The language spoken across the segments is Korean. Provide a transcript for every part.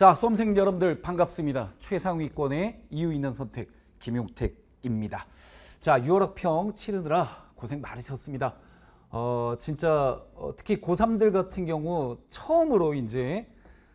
자, 수험생 여러분들 반갑습니다. 최상위권의 이유 있는 선택 김용택입니다. 자, 유월평 치르느라 고생 많으셨습니다. 어, 진짜 어, 특히 고3들 같은 경우 처음으로 이제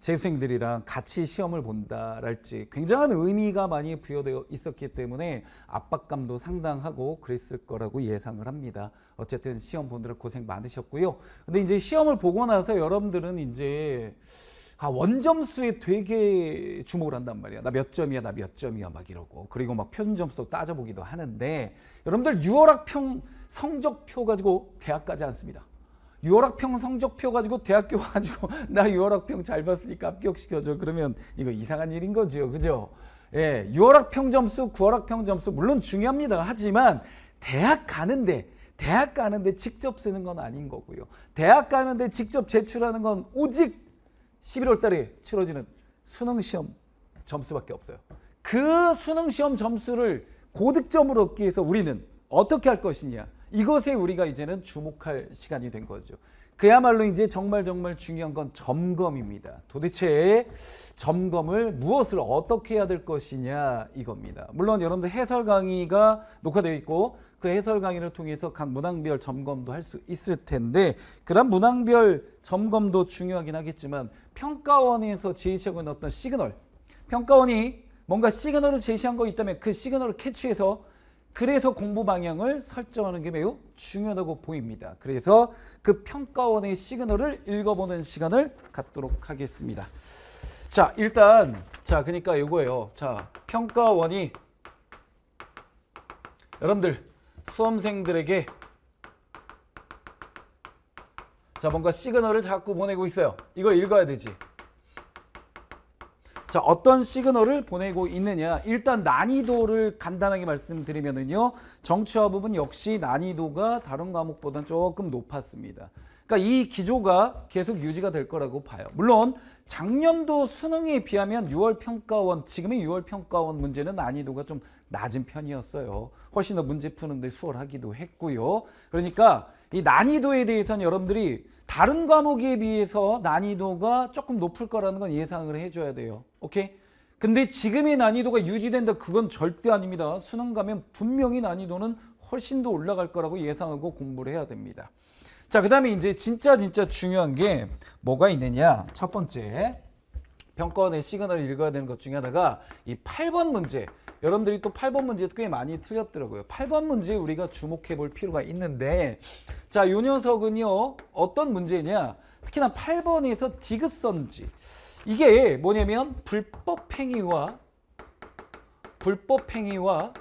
재수생들이랑 같이 시험을 본다랄지 굉장한 의미가 많이 부여되어 있었기 때문에 압박감도 상당하고 그랬을 거라고 예상을 합니다. 어쨌든 시험 본느라 고생 많으셨고요. 근데 이제 시험을 보고 나서 여러분들은 이제 아, 원점수에 되게 주목을 한단 말이야. 나 몇 점이야, 나 몇 점이야, 막 이러고. 그리고 막 표준점수도 따져보기도 하는데, 여러분들 유월학평 성적표 가지고 대학 가지 않습니다. 유월학평 성적표 가지고 대학교 가지고 나 유월학평 잘 봤으니까 합격시켜줘. 그러면 이거 이상한 일인 거죠. 그죠? 예, 유월학평 점수, 구월학평 점수, 물론 중요합니다. 하지만 대학 가는데, 대학 가는데 직접 쓰는 건 아닌 거고요. 대학 가는데 직접 제출하는 건 오직 11월 달에 치러지는 수능 시험 점수밖에 없어요. 그 수능 시험 점수를 고득점으로 얻기 위해서 우리는 어떻게 할 것이냐. 이것에 우리가 이제는 주목할 시간이 된 거죠. 그야말로 이제 정말 정말 중요한 건 점검입니다. 도대체 점검을 무엇을 어떻게 해야 될 것이냐 이겁니다. 물론 여러분들 해설 강의가 녹화되어 있고 그 해설 강의를 통해서 각 문항별 점검도 할 수 있을 텐데 그런 문항별 점검도 중요하긴 하겠지만 평가원에서 제시하고 있는 어떤 시그널 평가원이 뭔가 시그널을 제시한 거 있다면 그 시그널을 캐치해서 그래서 공부 방향을 설정하는 게 매우 중요하다고 보입니다. 그래서 그 평가원의 시그널을 읽어보는 시간을 갖도록 하겠습니다. 자 일단 자 그러니까 이거예요. 자 평가원이 여러분들 수험생들에게 자 뭔가 시그널을 자꾸 보내고 있어요. 이걸 읽어야 되지. 자 어떤 시그널을 보내고 있느냐 일단 난이도를 간단하게 말씀드리면은요 정치화 부분 역시 난이도가 다른 과목보다 조금 높았습니다 그러니까 이 기조가 계속 유지가 될 거라고 봐요 물론 작년도 수능에 비하면 6월 평가원 지금의 6월 평가원 문제는 난이도가 좀 낮은 편이었어요. 훨씬 더 문제 푸는데 수월하기도 했고요. 그러니까 이 난이도에 대해서는 여러분들이 다른 과목에 비해서 난이도가 조금 높을 거라는 건 예상을 해줘야 돼요. 오케이? 근데 지금의 난이도가 유지된다 그건 절대 아닙니다. 수능 가면 분명히 난이도는 훨씬 더 올라갈 거라고 예상하고 공부를 해야 됩니다. 자, 그 다음에 이제 진짜 진짜 중요한 게 뭐가 있느냐. 첫 번째, 병권의 시그널을 읽어야 되는 것 중에 하나가 이 8번 문제. 여러분들이 또 8번 문제도 꽤 많이 틀렸더라고요. 8번 문제 우리가 주목해 볼 필요가 있는데 자, 요 녀석은요. 어떤 문제냐? 특히나 8번에서 디귿선지. 이게 뭐냐면 불법 행위와 불법 행위와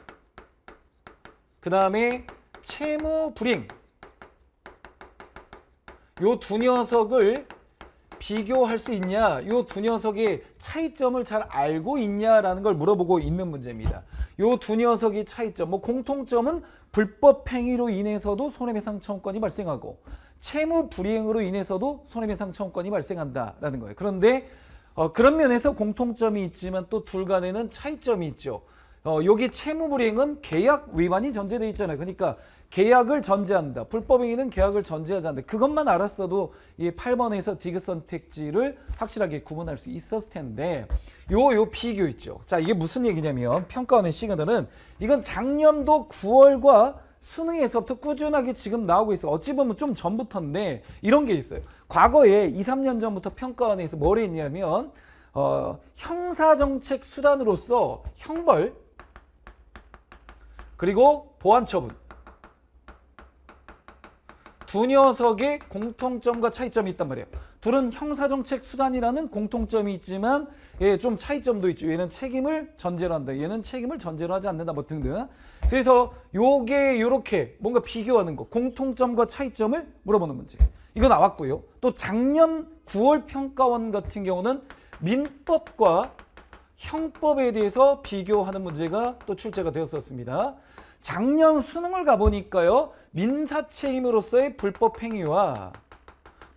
그다음에 채무 불행 요두 녀석을 비교할 수 있냐, 이 두녀석이 차이점을 잘 알고 있냐라는 걸 물어보고 있는 문제입니다. 이 두녀석이 차이점, 뭐 공통점은 불법 행위로 인해서도 손해배상 청구권이 발생하고 채무 불이행으로 인해서도 손해배상 청구권이 발생한다라는 거예요. 그런데 어, 그런 면에서 공통점이 있지만 또 둘 간에는 차이점이 있죠. 어, 여기 채무 불이행은 계약 위반이 전제되어 있잖아요. 그러니까 계약을 전제한다. 불법행위는 계약을 전제하지 않는다. 그것만 알았어도 이 8번에서 디귿선택지를 확실하게 구분할 수 있었을 텐데 요 요 비교 있죠. 자 이게 무슨 얘기냐면 평가원의 시그널은 이건 작년도 9월과 수능에서부터 꾸준하게 지금 나오고 있어. 어찌 보면 좀 전부터인데 이런 게 있어요. 과거에 2, 3년 전부터 평가원에서 뭘 했냐면 어, 형사정책 수단으로서 형벌 그리고 보안 처분 두 녀석의 공통점과 차이점이 있단 말이에요. 둘은 형사정책 수단이라는 공통점이 있지만 예, 좀 차이점도 있죠. 얘는 책임을 전제로 한다. 얘는 책임을 전제로 하지 않는다. 뭐 등등. 그래서 요게 요렇게 뭔가 비교하는 거. 공통점과 차이점을 물어보는 문제. 이거 나왔고요. 또 작년 9월 평가원 같은 경우는 민법과 형법에 대해서 비교하는 문제가 또 출제가 되었었습니다. 작년 수능을 가보니까요. 민사책임으로서의 불법행위와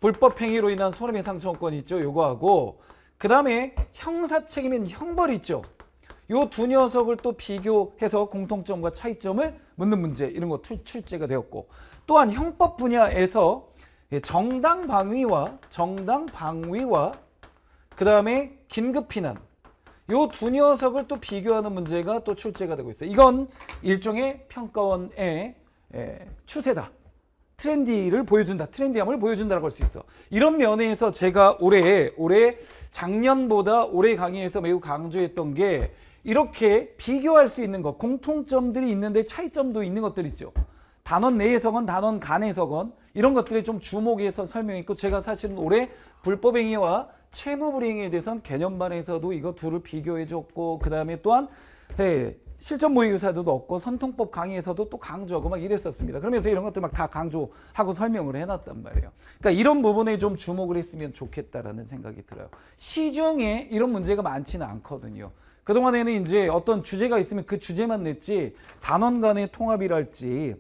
불법행위로 인한 손해배상청구권 있죠. 요거하고 그 다음에 형사책임인 형벌이 있죠. 요 두 녀석을 또 비교해서 공통점과 차이점을 묻는 문제 이런 거 출제가 되었고 또한 형법 분야에서 예, 정당 방위와 정당 방위와 그 다음에 긴급피난 요두 녀석을 또 비교하는 문제가 또 출제가 되고 있어요. 이건 일종의 평가원의 에, 예, 추세다. 트렌디를 보여준다. 트렌디함을 보여준다라고 할 수 있어. 이런 면에서 제가 올해, 올해 작년보다 올해 강의에서 매우 강조했던 게 이렇게 비교할 수 있는 것, 공통점들이 있는데 차이점도 있는 것들 있죠. 단원 내에서건 단원 간에서건 이런 것들에 좀 주목해서 설명했고 제가 사실은 올해 불법행위와 채무불이행에 대해서는 개념반에서도 이거 둘을 비교해줬고 그 다음에 또한 네, 예, 실전 모의교사도 넣고 선통법 강의에서도 또 강조하고 막 이랬었습니다. 그러면서 이런 것들 막 다 강조하고 설명을 해놨단 말이에요. 그러니까 이런 부분에 좀 주목을 했으면 좋겠다라는 생각이 들어요. 시중에 이런 문제가 많지는 않거든요. 그동안에는 이제 어떤 주제가 있으면 그 주제만 냈지 단원 간의 통합이랄지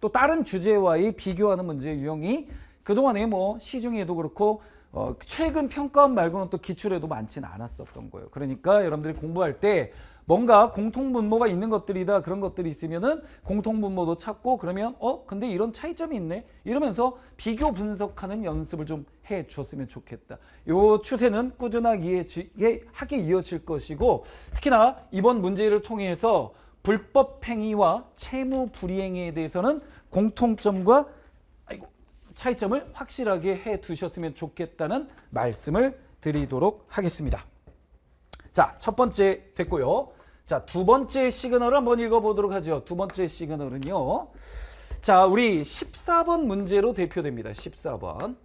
또 다른 주제와의 비교하는 문제의 유형이 그동안에 뭐 시중에도 그렇고 어, 최근 평가원 말고는 또 기출에도 많지는 않았었던 거예요. 그러니까 여러분들이 공부할 때 뭔가 공통분모가 있는 것들이다 그런 것들이 있으면은 공통분모도 찾고 그러면 어 근데 이런 차이점이 있네 이러면서 비교 분석하는 연습을 좀해 줬으면 좋겠다. 요 추세는 꾸준하게 하게 이어질 것이고 특히나 이번 문제를 통해서 불법 행위와 채무 불이행에 대해서는 공통점과 차이점을 확실하게 해 두셨으면 좋겠다는 말씀을 드리도록 하겠습니다. 자, 첫 번째 됐고요. 자, 두 번째 시그널을 한번 읽어보도록 하죠. 두 번째 시그널은요. 자, 우리 14번 문제로 대표됩니다. 14번.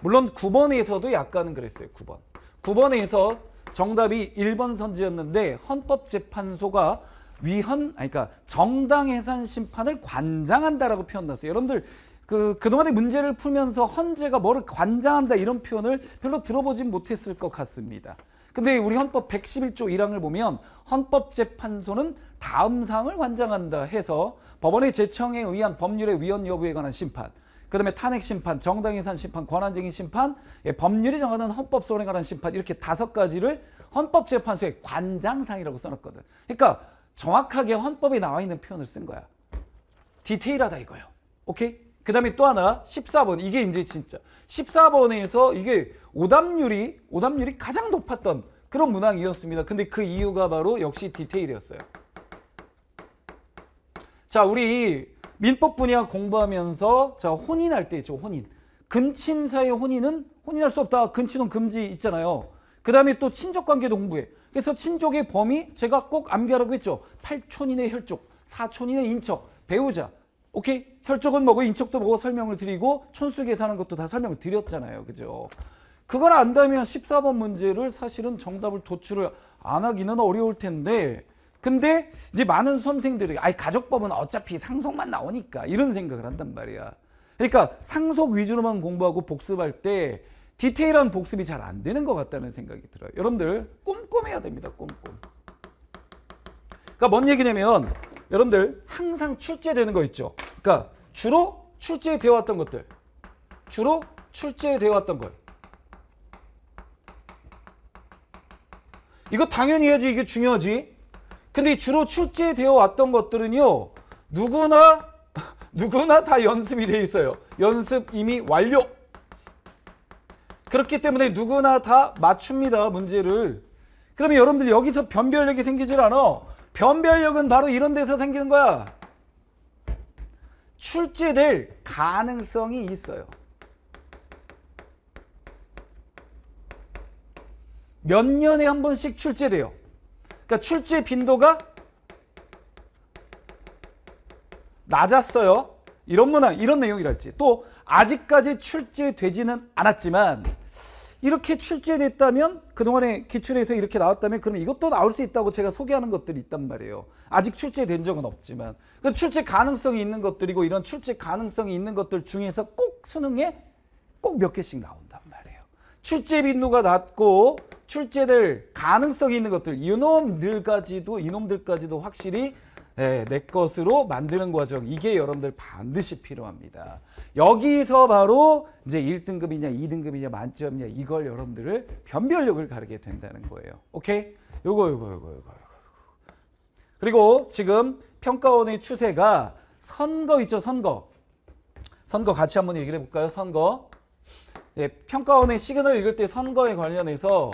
물론 9번에서도 약간은 그랬어요. 9번. 9번에서 정답이 1번 선지였는데 헌법재판소가 위헌, 아니 그러니까 정당해산 심판을 관장한다라고 표현났어요. 여러분들 그 그동안의 문제를 풀면서 헌재가 뭐를 관장한다 이런 표현을 별로 들어보진 못했을 것 같습니다. 근데 우리 헌법 111조 1항을 보면 헌법재판소는 다음 사항을 관장한다 해서 법원의 제청에 의한 법률의 위헌 여부에 관한 심판, 그다음에 탄핵 심판, 정당해산 심판, 권한쟁의 심판, 예, 법률이 정하는 헌법 소원에 관한 심판 이렇게 다섯 가지를 헌법재판소의 관장상이라고 써놨거든. 그러니까 정확하게 헌법에 나와 있는 표현을 쓴 거야. 디테일하다 이거예요. 오케이? 그 다음에 또 하나 14번 이게 이제 진짜 14번에서 이게 오답률이 오답률이 가장 높았던 그런 문항이었습니다. 근데 그 이유가 바로 역시 디테일이었어요. 자 우리 민법 분야 공부하면서 자 혼인할 때 있죠 혼인 근친 사의 혼인은 혼인할 수 없다 근친혼 금지 있잖아요 그 다음에 또 친족관계도 공부해 그래서 친족의 범위 제가 꼭 암기하라고 했죠 팔촌인의 혈족 사촌인의 인척 배우자 오케이 혈족은 뭐고 인척도 뭐고 설명을 드리고 촌수 계산한 것도 다 설명을 드렸잖아요. 그죠? 그걸 안다면 14번 문제를 사실은 정답을 도출을 안 하기는 어려울 텐데 근데 이제 많은 수험생들이 아이 가족법은 어차피 상속만 나오니까 이런 생각을 한단 말이야. 그러니까 상속 위주로만 공부하고 복습할 때 디테일한 복습이 잘 안 되는 것 같다는 생각이 들어요. 여러분들 꼼꼼해야 됩니다. 꼼꼼. 그러니까 뭔 얘기냐면 여러분들 항상 출제되는 거 있죠. 그러니까 주로 출제되어 왔던 것들. 주로 출제되어 왔던 것. 이거 당연히 해야지 이게 중요하지. 근데 주로 출제되어 왔던 것들은요. 누구나 누구나 다 연습이 돼 있어요. 연습 이미 완료. 그렇기 때문에 누구나 다 맞춥니다. 문제를. 그러면 여러분들 여기서 변별력이 생기질 않아. 변별력은 바로 이런 데서 생기는 거야. 출제될 가능성이 있어요. 몇 년에 한 번씩 출제돼요. 그러니까 출제 빈도가 낮았어요. 이런 문화, 이런 내용이랄지. 또 아직까지 출제되지는 않았지만 이렇게 출제됐다면 그동안에 기출에서 이렇게 나왔다면 그럼 이것도 나올 수 있다고 제가 소개하는 것들이 있단 말이에요. 아직 출제된 적은 없지만 그 출제 가능성이 있는 것들이고 이런 출제 가능성이 있는 것들 중에서 꼭 수능에 꼭 몇 개씩 나온단 말이에요. 출제 빈도가 낮고 출제될 가능성이 있는 것들 이놈들까지도 이놈들까지도 확실히 네, 내 것으로 만드는 과정 이게 여러분들 반드시 필요합니다. 여기서 바로 이제 1등급이냐 2등급이냐 만점이냐 이걸 여러분들을 변별력을 가르게 된다는 거예요. 오케이? 요거 요거 요거 요거. 요거. 그리고 지금 평가원의 추세가 선거 있죠, 선거. 선거 같이 한번 얘기를 해 볼까요? 선거. 예, 평가원의 시그널 읽을 때 선거에 관련해서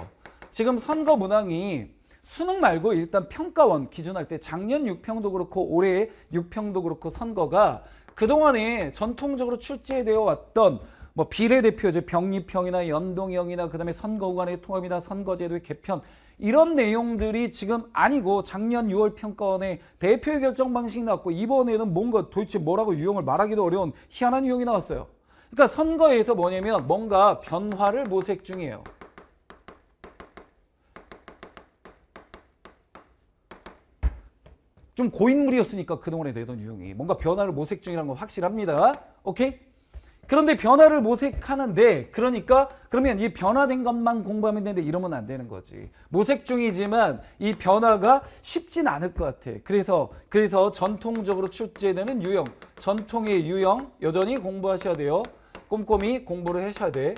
지금 선거 문항이 수능 말고 일단 평가원 기준할 때 작년 6평도 그렇고 올해 6평도 그렇고 선거가 그동안에 전통적으로 출제되어 왔던 뭐 비례대표제 병립형이나 연동형이나 그다음에 선거구 간의 통합이나 선거제도의 개편 이런 내용들이 지금 아니고 작년 6월 평가원에 대표의 결정 방식이 나왔고 이번에는 뭔가 도대체 뭐라고 유형을 말하기도 어려운 희한한 유형이 나왔어요. 그러니까 선거에서 뭐냐면 뭔가 변화를 모색 중이에요. 좀 고인물이었으니까 그동안에 내던 유형이 뭔가 변화를 모색 중이라는 건 확실합니다. 오케이? 그런데 변화를 모색하는데 그러니까 그러면 이 변화된 것만 공부하면 되는데 이러면 안 되는 거지. 모색 중이지만 이 변화가 쉽진 않을 것 같아. 그래서 그래서 전통적으로 출제되는 유형, 전통의 유형 여전히 공부하셔야 돼요. 꼼꼼히 공부를 하셔야 돼.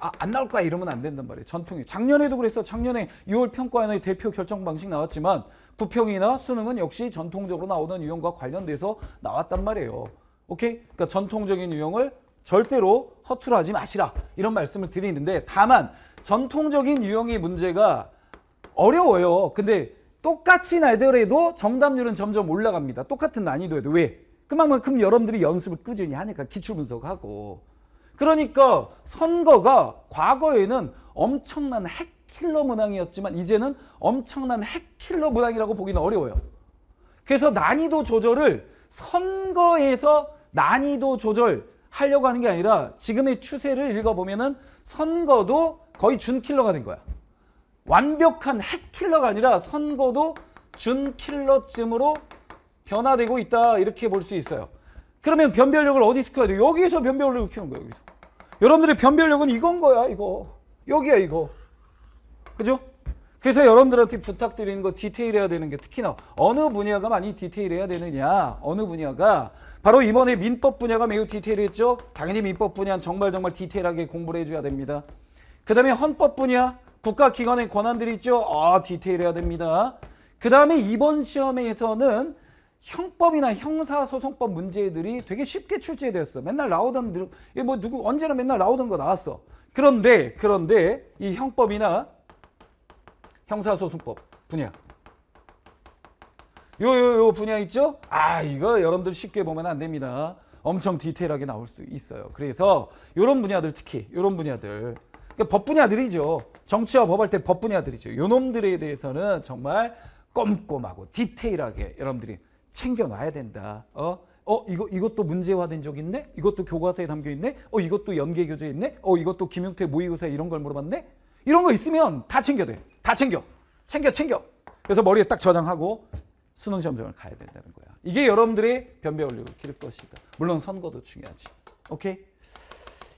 아, 안 나올 거야 이러면 안 된단 말이에요. 전통이. 작년에도 그랬어. 작년에 6월 평가에의 대표 결정 방식 나왔지만 부평이나 수능은 역시 전통적으로 나오는 유형과 관련돼서 나왔단 말이에요. 오케이? 그러니까 전통적인 유형을 절대로 허투루하지 마시라 이런 말씀을 드리는데 다만 전통적인 유형의 문제가 어려워요. 근데 똑같이 날더라도 정답률은 점점 올라갑니다. 똑같은 난이도에도. 왜? 그만큼 여러분들이 연습을 꾸준히 하니까 기출분석하고 그러니까 선거가 과거에는 엄청난 핵 킬러 문항이었지만 이제는 엄청난 핵킬러 문항이라고 보기는 어려워요. 그래서 난이도 조절을 선거에서 난이도 조절하려고 하는 게 아니라 지금의 추세를 읽어보면은 선거도 거의 준킬러가 된 거야. 완벽한 핵킬러가 아니라 선거도 준킬러쯤으로 변화되고 있다 이렇게 볼 수 있어요. 그러면 변별력을 어디 서키워야 돼? 요 여기서 변별력을 키우는 거예요. 여러분들의 변별력은 이건 거야 이거. 여기야 이거. 그죠? 그래서 여러분들한테 부탁드리는 거 디테일해야 되는 게 특히나 어느 분야가 많이 디테일해야 되느냐 어느 분야가 바로 이번에 민법 분야가 매우 디테일했죠 당연히 민법 분야 정말 정말 디테일하게 공부를 해줘야 됩니다 그 다음에 헌법 분야 국가기관의 권한들이 있죠 아 디테일해야 됩니다 그 다음에 이번 시험에서는 형법이나 형사소송법 문제들이 되게 쉽게 출제되었어 맨날 나오던 뭐 누구 언제나 맨날 나오던 거 나왔어 그런데 그런데 이 형법이나 형사소송법 분야. 요 요 요 분야 있죠? 아 이거 여러분들 쉽게 보면 안 됩니다. 엄청 디테일하게 나올 수 있어요. 그래서 요런 분야들 특히 요런 분야들 그러니까 법 분야들이죠. 정치와 법할때 법 분야들이죠. 요 놈들에 대해서는 정말 꼼꼼하고 디테일하게 여러분들이 챙겨놔야 된다. 어? 어 이거 이것도 문제화된 적 있네. 이것도 교과서에 담겨 있네. 어 이것도 연계 교재 있네. 어 이것도 김용태 모의고사 이런 걸 물어봤네. 이런 거 있으면 다챙겨 돼. 다 챙겨. 챙겨, 챙겨. 그래서 머리에 딱 저장하고 수능 시험장을 가야 된다는 거야. 이게 여러분들이 변배 올리고 기를 것이다. 물론 선거도 중요하지. 오케이?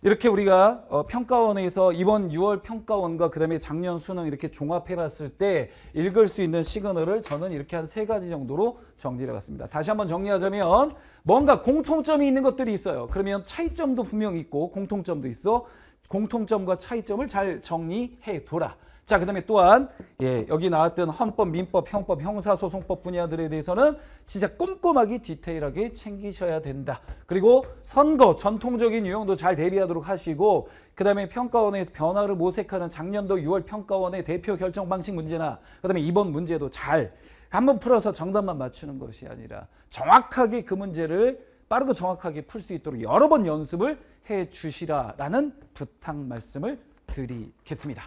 이렇게 우리가 어, 평가원에서 이번 6월 평가원과 그 다음에 작년 수능 이렇게 종합해봤을 때 읽을 수 있는 시그널을 저는 이렇게 한 세 가지 정도로 정리해봤습니다. 다시 한번 정리하자면 뭔가 공통점이 있는 것들이 있어요. 그러면 차이점도 분명히 있고 공통점도 있어. 공통점과 차이점을 잘 정리해 둬라. 자, 그 다음에 또한 예, 여기 나왔던 헌법, 민법, 형법, 형사소송법 분야들에 대해서는 진짜 꼼꼼하게 디테일하게 챙기셔야 된다. 그리고 선거, 전통적인 유형도 잘 대비하도록 하시고 그 다음에 평가원에서 변화를 모색하는 작년도 6월 평가원의 대표 결정 방식 문제나 그 다음에 이번 문제도 잘 한번 풀어서 정답만 맞추는 것이 아니라 정확하게 그 문제를 빠르고 정확하게 풀 수 있도록 여러 번 연습을 해 주시라라는 부탁 말씀을 드리겠습니다.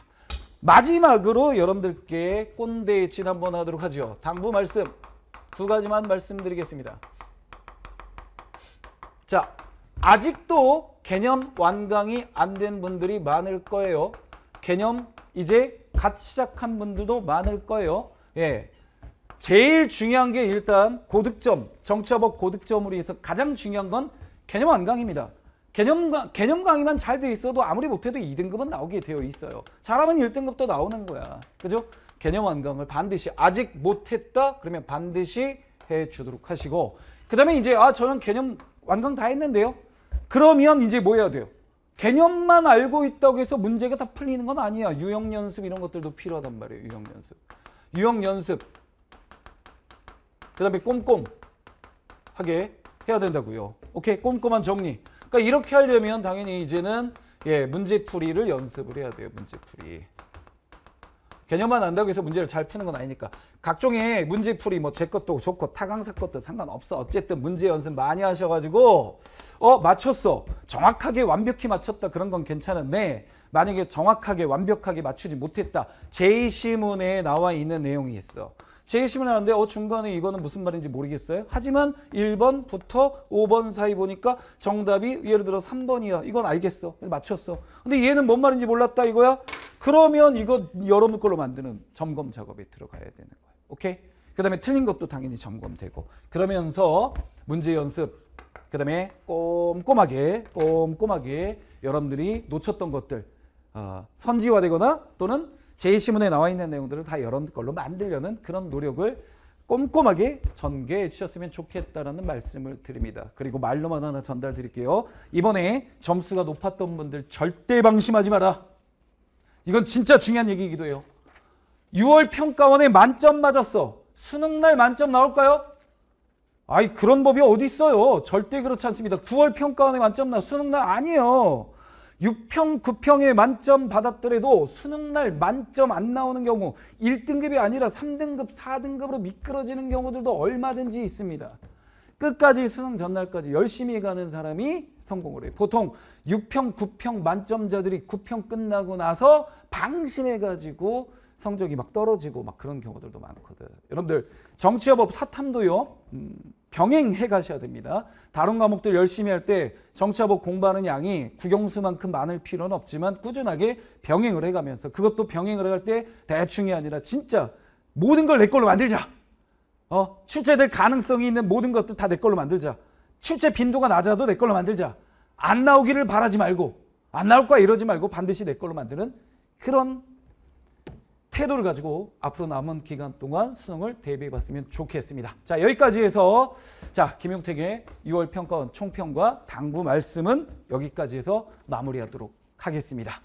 마지막으로 여러분들께 꼰대 진 한번 하도록 하죠. 당부 말씀 두 가지만 말씀드리겠습니다. 자, 아직도 개념 완강이 안 된 분들이 많을 거예요. 개념 이제 갓 시작한 분들도 많을 거예요. 예. 제일 중요한 게 일단 고득점, 정치화법 고득점으로 해서 가장 중요한 건 개념 완강입니다. 개념, 개념 강의만 잘 돼 있어도 아무리 못해도 2등급은 나오게 되어 있어요. 잘하면 1등급도 나오는 거야. 그죠? 개념 완강을 반드시 아직 못했다 그러면 반드시 해주도록 하시고 그 다음에 이제 아 저는 개념 완강 다 했는데요. 그러면 이제 뭐 해야 돼요? 개념만 알고 있다고 해서 문제가 다 풀리는 건 아니야. 유형 연습 이런 것들도 필요하단 말이에요. 유형 연습. 유형 연습. 그 다음에 꼼꼼하게 해야 된다고요. 오케이 꼼꼼한 정리. 그러니까 이렇게 하려면 당연히 이제는 예, 문제풀이를 연습을 해야 돼요. 문제풀이. 개념만 안다고 해서 문제를 잘 푸는 건 아니니까 각종의 문제풀이 뭐 제 것도 좋고 타강사 것도 상관없어 어쨌든 문제 연습 많이 하셔가지고 어 맞췄어 정확하게 완벽히 맞췄다 그런 건 괜찮은데 만약에 정확하게 완벽하게 맞추지 못했다 제이시문에 나와 있는 내용이 있어 제시문 하는데 어 중간에 이거는 무슨 말인지 모르겠어요. 하지만 1번부터 5번 사이 보니까 정답이 예를 들어 3번이야. 이건 알겠어. 맞췄어. 근데 얘는 뭔 말인지 몰랐다 이거야. 그러면 이거 여러분 걸로 만드는 점검 작업에 들어가야 되는 거예요. 오케이? 그 다음에 틀린 것도 당연히 점검되고 그러면서 문제 연습 그 다음에 꼼꼼하게 꼼꼼하게 여러분들이 놓쳤던 것들 어, 선지화되거나 또는 제2신문에 나와 있는 내용들을 다 여러 걸로 만들려는 그런 노력을 꼼꼼하게 전개해 주셨으면 좋겠다라는 말씀을 드립니다. 그리고 말로만 하나 전달 드릴게요. 이번에 점수가 높았던 분들 절대 방심하지 마라. 이건 진짜 중요한 얘기이기도 해요. 6월 평가원에 만점 맞았어. 수능날 만점 나올까요? 아이 그런 법이 어디 있어요. 절대 그렇지 않습니다. 9월 평가원에 만점 나 수능날 아니에요. 6평, 9평에 만점 받았더라도 수능날 만점 안 나오는 경우 1등급이 아니라 3등급, 4등급으로 미끄러지는 경우들도 얼마든지 있습니다. 끝까지 수능 전날까지 열심히 가는 사람이 성공을 해요. 보통 6평, 9평 만점자들이 9평 끝나고 나서 방심해가지고 성적이 막 떨어지고 막 그런 경우들도 많거든. 여러분들 정치협업 사탐도요 음, 병행해 가셔야 됩니다. 다른 과목들 열심히 할 때 정치협업 공부하는 양이 국영수만큼 많을 필요는 없지만 꾸준하게 병행을 해가면서 그것도 병행을 할 때 대충이 아니라 진짜 모든 걸 내 걸로 만들자. 어 출제될 가능성이 있는 모든 것도 다 내 걸로 만들자. 출제 빈도가 낮아도 내 걸로 만들자. 안 나오기를 바라지 말고 안 나올 거야 이러지 말고 반드시 내 걸로 만드는 그런 태도를 가지고 앞으로 남은 기간 동안 수능을 대비해 봤으면 좋겠습니다. 자 여기까지 해서 자 김용택의 6월 평가원 총평과 당부 말씀은 여기까지 해서 마무리하도록 하겠습니다.